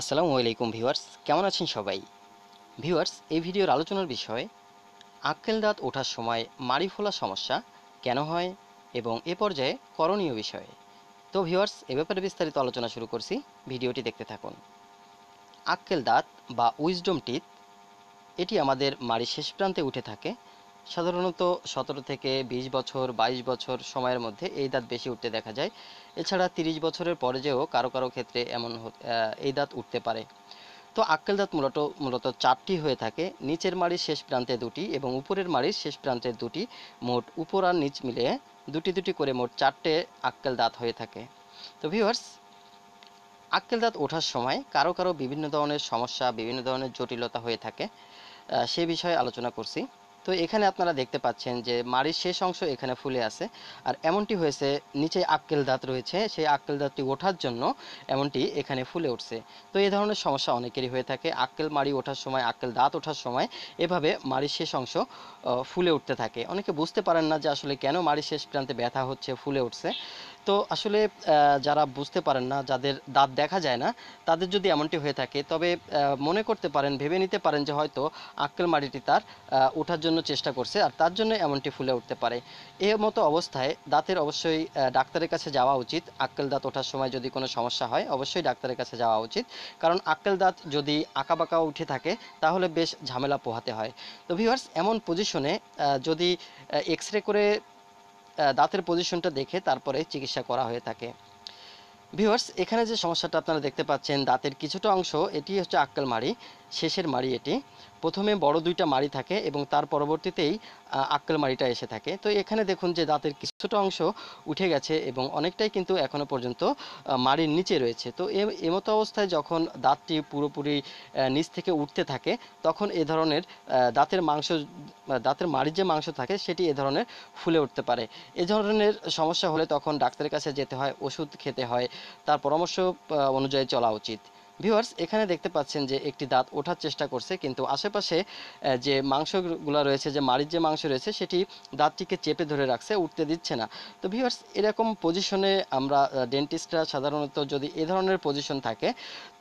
আসসালামু আলাইকুম ভিউয়ার্স কেমন আছেন সবাই ভিউয়ার্স এই ভিডিওর আলোচনার বিষয় আক্কেল দাঁত ওঠার সময় মাড়ি ফোলা সমস্যা কেন হয় এবং এ পর্যায়ে করণীয় বিষয়ে তো ভিউয়ার্স এ ব্যাপারে বিস্তারিত আলোচনা শুরু করছি ভিডিওটি দেখতে থাকুন আক্কেল দাঁত বা উইজডম টিথ এটি আমাদের মাড়ির শেষ প্রান্তে উঠে থাকে সাধারণত সতেরো থেকে ২০ বছর ২২ বছর সময়ের মধ্যে এই দাঁত বেশি উঠতে দেখা যায় এছাড়া ৩০ বছরের পরে যেও কারো কারো ক্ষেত্রে এমন এই দাঁত উঠতে পারে তো আক্কেল দাঁত মূলত মূলত চারটি হয়ে থাকে নিচের মাড়ির শেষ প্রান্তে দুটি এবং উপরের মাড়ির শেষ প্রান্তে দুটি মোট উপর আর নিচ মিলে দুটি দুটি করে মোট চারটে আক্কেল দাঁত হয়ে থাকে তো ভিউয়ার্স আক্কেল দাঁত ওঠার সময় কারো কারো বিভিন্ন ধরনের সমস্যা বিভিন্ন ধরনের জটিলতা হয়ে থাকে সে বিষয়ে আলোচনা করছি তো এখানে আপনারা দেখতে পাচ্ছেন যে মাড়ির শেষ অংশ এখানে ফুলে আছে আর এমনটি হয়েছে নিচে আক্কেল দাঁত রয়েছে সেই আক্কেল দাঁতটি ওঠার জন্য এমনটি এখানে ফুলে উঠছে তো এই ধরনের সমস্যা অনেকেরই হয়ে থাকে আক্কেল মাড়ি ওঠার সময় আক্কেল দাঁত ওঠার সময় এভাবে মাড়ির শেষ অংশ ফুলে উঠতে থাকে অনেকে বুঝতে পারেন না যে আসলে কেন মাড়ির শেষ প্রান্তে ব্যথা হচ্ছে ফুলে উঠছে তো আসলে যারা বুঝতে পারেন না যাদের দাঁত দেখা যায় না তাদের যদি এমনটি হয়ে থাকে তবে মনে করতে পারেন ভেবে নিতে পারেন যে হয়তো আক্কেল মাড়িটি তার ওঠার জন্য চেষ্টা করছে আর তার জন্য এমনটি ফুলে উঠতে পারে এ মতো অবস্থায় দাঁতের অবশ্যই ডাক্তারের কাছে যাওয়া উচিত আক্কেল দাঁত ওঠার সময় যদি কোনো সমস্যা হয় অবশ্যই ডাক্তারের কাছে যাওয়া উচিত কারণ আক্কেল দাঁত যদি আঁকাবাঁকা উঠে থাকে তাহলে বেশ ঝামেলা পোহাতে হয় তো ভিউয়ার্স এমন পজিশনে যদি এক্স রে করে দাঁতের পজিশনটা দেখে তারপরে চিকিৎসা করা হয়ে থাকে ভিউয়ার্স এখানে যে সমস্যাটা আপনারা দেখতে পাচ্ছেন দাঁতের কিছুটা অংশ এটি হচ্ছে আক্কেল মাড়ি শেষের মাড়ি এটি প্রথমে বড় দুইটা মাড়ি থাকে এবং তার পরবর্তীতেই আক্কেল মাড়িটা এসে থাকে তো এখানে দেখুন যে দাঁতের কিছুটা অংশ উঠে গেছে এবং অনেকটাই কিন্তু এখনও পর্যন্ত মাড়ির নিচে রয়েছে তো এমতো অবস্থায় যখন দাঁতটি পুরোপুরি নিচ থেকে উঠতে থাকে তখন এ ধরনের দাঁতের মাংস দাঁতের মাড়ির যে মাংস থাকে সেটি এ ধরনের ফুলে উঠতে পারে এ ধরনের সমস্যা হলে তখন ডাক্তারের কাছে যেতে হয় ওষুধ খেতে হয় তার পরামর্শ অনুযায়ী চলা উচিত ভিউয়ার্স এখানে দেখতে পাচ্ছেন যে একটি দাঁত ওঠার চেষ্টা করছে কিন্তু আশেপাশে যে মাংসগুলো রয়েছে যে মাড়ির যে মাংস রয়েছে সেটি দাঁতটিকে চেপে ধরে রাখছে উঠতে দিচ্ছে না তো ভিউয়ার্স এরকম পজিশনে আমরা ডেন্টিস্টরা সাধারণত যদি এ ধরনের পজিশন থাকে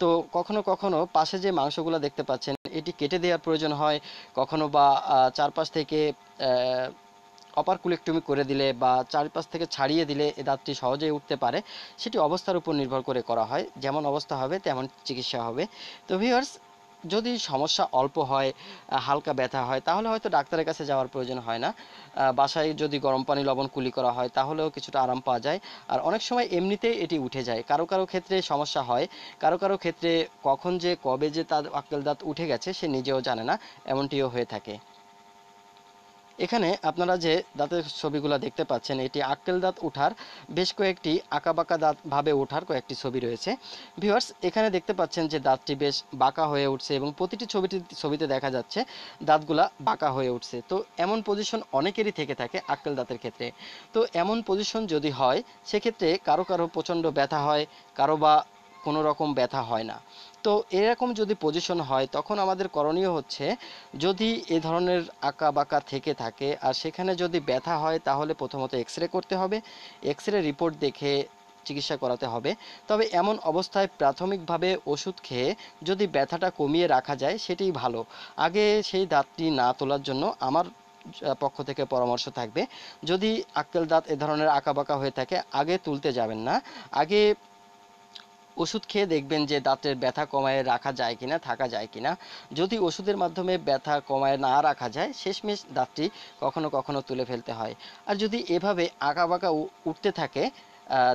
তো কখনো কখনো পাশে যে মাংসগুলো দেখতে পাচ্ছেন এটি কেটে দেওয়ার প্রয়োজন হয় কখনো বা চারপাশ থেকে অপার কুলেক্টমি করে দিলে বা চারপাশ থেকে ছাড়িয়ে দিলে এ দাঁতটি সহজেই উঠতে পারে সেটি অবস্থার উপর নির্ভর করে করা হয় যেমন অবস্থা হবে তেমন চিকিৎসা হবে তো ভিউয়ার্স যদি সমস্যা অল্প হয় হালকা ব্যথা হয় তাহলে হয়তো ডাক্তারের কাছে যাওয়ার প্রয়োজন হয় না বাসায় যদি গরম পানি লবণ কুলি করা হয় তাহলেও কিছুটা আরাম পাওয়া যায় আর অনেক সময় এমনিতেই এটি উঠে যায় কারো কারো ক্ষেত্রে সমস্যা হয় কারো কারো ক্ষেত্রে কখন যে কবে যে তার আক্কেল দাঁত উঠে গেছে সে নিজেও জানে না এমনটিও হয়ে থাকে এখানে আপনারা যে দাঁতের ছবিগুলো দেখতে পাচ্ছেন এটি আক্কেল দাঁত উঠার বেশ কয়েকটি আঁকাবাঁকা দাঁত ভাবে ওঠার কয়েকটি ছবি রয়েছে ভিউয়ার্স এখানে দেখতে পাচ্ছেন যে দাঁতটি বেশ বাঁকা হয়ে উঠছে এবং প্রতিটি ছবিটি ছবিতে দেখা যাচ্ছে দাঁতগুলা বাঁকা হয়ে উঠছে তো এমন পজিশন অনেকেরই থেকে থাকে আক্কেল দাঁতের ক্ষেত্রে তো এমন পজিশন যদি হয় সেক্ষেত্রে কারো কারো প্রচণ্ড ব্যথা হয় কারো বা কোনো রকম ব্যথা হয় না তো এরকম যদি পজিশন হয় তখন আমাদের করণীয় হচ্ছে যদি এ ধরনের আঁকা বাঁকা থেকে থাকে আর সেখানে যদি ব্যথা হয় তাহলে প্রথমত এক্স রে করতে হবে এক্স রে রিপোর্ট দেখে চিকিৎসা করাতে হবে তবে এমন অবস্থায় প্রাথমিকভাবে ওষুধ খেয়ে যদি ব্যথাটা কমিয়ে রাখা যায় সেটাই ভালো আগে সেই দাঁতটি না তোলার জন্য আমার পক্ষ থেকে পরামর্শ থাকবে যদি আক্কেল দাঁত এ ধরনের আঁকা বাঁকা হয়ে থাকে আগে তুলতে যাবেন না আগে ওষুধ খেয়ে দেখবেন যে দাঁতের ব্যথা কমায় রাখা যায় কিনা থাকা যায় কিনা যদি ওষুধের মাধ্যমে ব্যথা কমায় না রাখা যায় শেষমেশ দাঁতটি কখনো কখনো তুলে ফেলতে হয় আর যদি এভাবে আঁকা বাঁকা উঠতে থাকে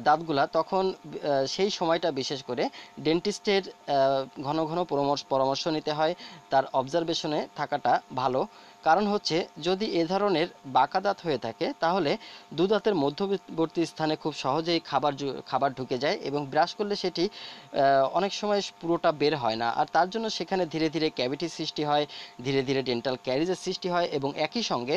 দাঁতগুলা তখন সেই সময়টা বিশেষ করে ডেন্টিস্টের ঘন ঘন পরামর্শ নিতে হয় তার অবজারভেশনে থাকাটা ভালো কারণ হচ্ছে যদি এ ধরনের বাঁকা দাঁত হয়ে থাকে তাহলে দু দাঁতের মধ্যবর্তী স্থানে খুব সহজেই খাবার খাবার ঢুকে যায় এবং ব্রাশ করলে সেটি অনেক সময় পুরোটা বের হয় না আর তার জন্য সেখানে ধীরে ধীরে ক্যাভিটি সৃষ্টি হয় ধীরে ধীরে ডেন্টাল ক্যারিজের সৃষ্টি হয় এবং একই সঙ্গে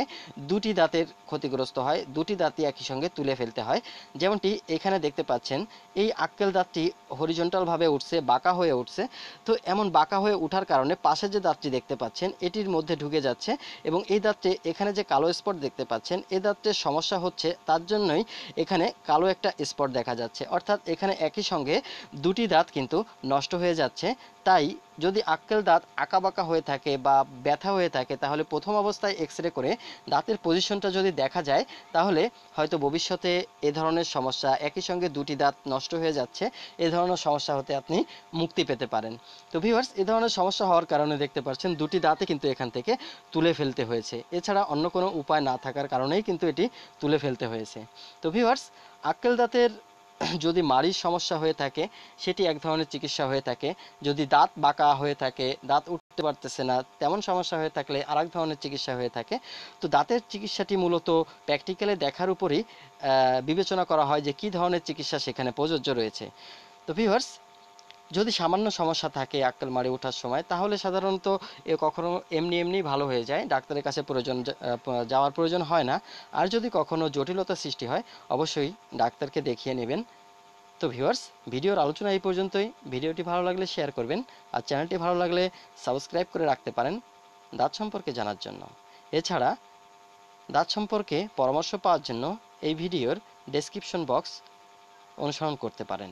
দুটি দাঁতের ক্ষতিগ্রস্ত হয় দুটি দাঁতই একই সঙ্গে তুলে ফেলতে হয় যেমনটি এখানে দেখতে পাচ্ছেন এই আক্কেল দাঁতটি হরিজন্টালভাবে উঠছে বাঁকা হয়ে উঠছে তো এমন বাঁকা হয়ে ওঠার কারণে পাশে যে দাঁতটি দেখতে পাচ্ছেন এটির মধ্যে ঢুকে যাচ্ছে এবং এই দাঁতটি এখানে যে কালো স্পট দেখতে পাচ্ছেন এই দাঁতটির সমস্যা হচ্ছে তার জন্যই এখানে কালো একটা স্পট দেখা যাচ্ছে অর্থাৎ এখানে একই সঙ্গে দুটি দাঁত কিন্তু নষ্ট হয়ে যাচ্ছে তাই যদি আক্কেল দাঁত আঁকাবাঁকা হয়ে থাকে বা ব্যথা হয়ে থাকে তাহলে প্রথম অবস্থায় এক্স রে করে দাঁতের পজিশনটা যদি দেখা যায় তাহলে হয়তো ভবিষ্যতে এ ধরনের সমস্যা একই সঙ্গে দুটি দাঁত নষ্ট হয়ে যাচ্ছে এ ধরনের সমস্যা হতে আপনি মুক্তি পেতে পারেন তো ভিউয়ার্স এ ধরনের সমস্যা হওয়ার কারণে দেখতে পাচ্ছেন দুটি দাঁতে কিন্তু এখান থেকে তুলে ফেলতে হয়েছে এছাড়া অন্য কোনো উপায় না থাকার কারণেই কিন্তু এটি তুলে ফেলতে হয়েছে তো ভিউয়ার্স আক্কেল দাঁতের যদি মাড়ির সমস্যা হয়ে থাকে সেটি এক ধরনের চিকিৎসা হয়ে থাকে যদি দাঁত বাঁকা হয়ে থাকে দাঁত উঠতে পারতেছে না তেমন সমস্যা হয়ে থাকলে আর ধরনের চিকিৎসা হয়ে থাকে তো দাঁতের চিকিৎসাটি মূলত প্র্যাকটিক্যালে দেখার উপরই বিবেচনা করা হয় যে কি ধরনের চিকিৎসা সেখানে প্রযোজ্য রয়েছে তো ভিউয়ার্স যদি সামান্য সমস্যা থাকে আক্কেল মারি ওঠার সময় তাহলে সাধারণত এ কখনো এমনি এমনি ভালো হয়ে যায় ডাক্তারের কাছে প্রয়োজন যাওয়ার প্রয়োজন হয় না আর যদি কখনো জটিলতা সৃষ্টি হয় অবশ্যই ডাক্তারকে দেখিয়ে নেবেন তো ভিউয়ার্স ভিডিওর আলোচনা এই পর্যন্তই ভিডিওটি ভালো লাগলে শেয়ার করবেন আর চ্যানেলটি ভালো লাগলে সাবস্ক্রাইব করে রাখতে পারেন দাঁত সম্পর্কে জানার জন্য এছাড়া দাঁত সম্পর্কে পরামর্শ পাওয়ার জন্য এই ভিডিওর ডেসক্রিপশন বক্স অনুসরণ করতে পারেন